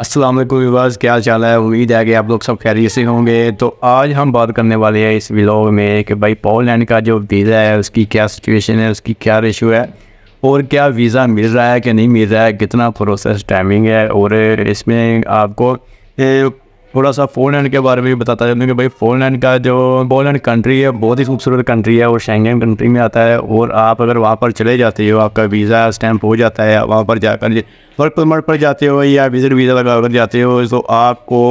असलम विवास क्या चाल है उम्मीद है कि आप लोग सब खैरियत से होंगे तो आज हम बात करने वाले हैं इस व्लॉग में कि भाई पोलैंड का जो वीज़ा है उसकी क्या सिचुएशन है उसकी क्या रेशो है और क्या वीज़ा मिल रहा है कि नहीं मिल रहा है कितना प्रोसेस टाइमिंग है और इसमें आपको थोड़ा सा फोरन लैंड के बारे में भी बताता चलूँ कि भाई फोरन लैंड का जो फोरन कंट्री है बहुत ही खूबसूरत कंट्री है वो शेंगेन कंट्री में आता है और आप अगर वहाँ पर चले जाते हो आपका वीज़ा स्टैम्प हो जाता है वहाँ पर जाकर वर्क परमट पर जाते हो या विजिट वीज़ा लगा कर जाते हो तो आपको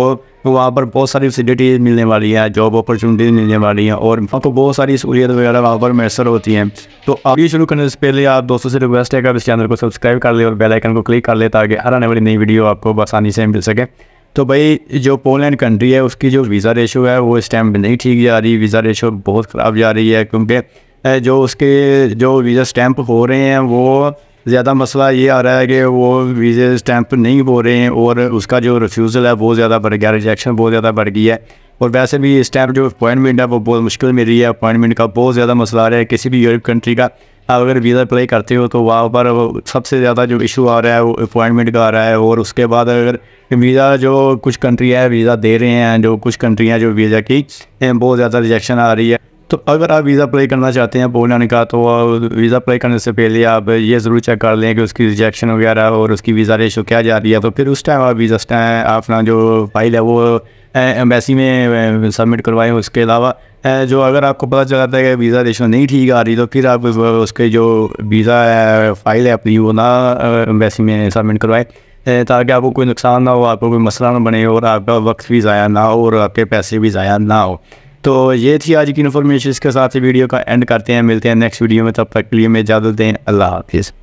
तो वहाँ पर बहुत सारी फैसिलिटीज़ मिलने वाली है जॉब अपॉर्चुनिटीज़ मिलने वाली हैं और आपको बहुत सारी सहूलियत वगैरह वहाँ पर मैसर होती हैं तो अभी शुरू करने से पहले आप दोस्तों से रिक्वेस्ट है कि आप इस चैनल को सब्सक्राइब कर ले और बेल आइकन को क्लिक कर ले ताकि हर आने वाली नई वीडियो आपको आसानी से मिल सके तो भाई जो पोलैंड कंट्री है उसकी जो वीज़ा रेशो है वो इस टाइम नहीं ठीक जा रही वीज़ा रेशो बहुत ख़राब जा रही है क्योंकि जो उसके जो वीज़ा स्टैम्प हो रहे हैं वो ज़्यादा मसला ये आ रहा है कि वो वीज़े स्टैम्प नहीं हो रहे हैं और उसका जो रिफ्यूज़ल है बहुत ज़्यादा बढ़ गया रिजेक्शन बहुत ज़्यादा बढ़ गई है और वैसे भी इस टाइम जो अपॉइंटमेंट है वो बहुत मुश्किल मिल रही है अपॉइंटमेंट का बहुत ज़्यादा मसला आ रहा है किसी भी यूरोप कंट्री का आप अगर वीज़ा अप्लाई करते हो तो वहाँ पर सबसे ज़्यादा जो इशू आ रहा है वो अपॉइंटमेंट का आ रहा है और उसके बाद अगर वीज़ा जो कुछ कंट्री है वीज़ा दे रहे हैं जो कुछ कंट्री हैं जो वीज़ा की बहुत ज़्यादा रिजेक्शन आ रही है तो अगर आप वीज़ा अप्लाई करना चाहते हैं बोलाने का तो वीज़ा अप्लाई करने से पहले आप ये ज़रूर चेक कर लें कि उसकी रिजेक्शन वगैरह और उसकी वीज़ा रेशो क्या जा रही है तो फिर उस टाइम आप वीज़ा अपना जो फाइल है वो एम्बेसी में सबमिट करवाएं उसके अलावा जो अगर आपको पता चला था कि वीज़ा रेशो नहीं ठीक आ रही तो फिर आप उसके जो वीज़ा फाइल है अपनी वो ना एम्बेसी में सबमिट करवाए ताकि आपको कोई नुकसान ना हो आपको कोई मसला ना बने और आपका वक्त भी ज़ाया ना हो और आपके पैसे भी ज़ाया ना हो तो ये थी आज की इन्फॉर्मेशन के साथ वीडियो का एंड करते हैं मिलते हैं नेक्स्ट वीडियो में तब तक के लिए मैं इजाज़त दें अल्लाह हाफिज़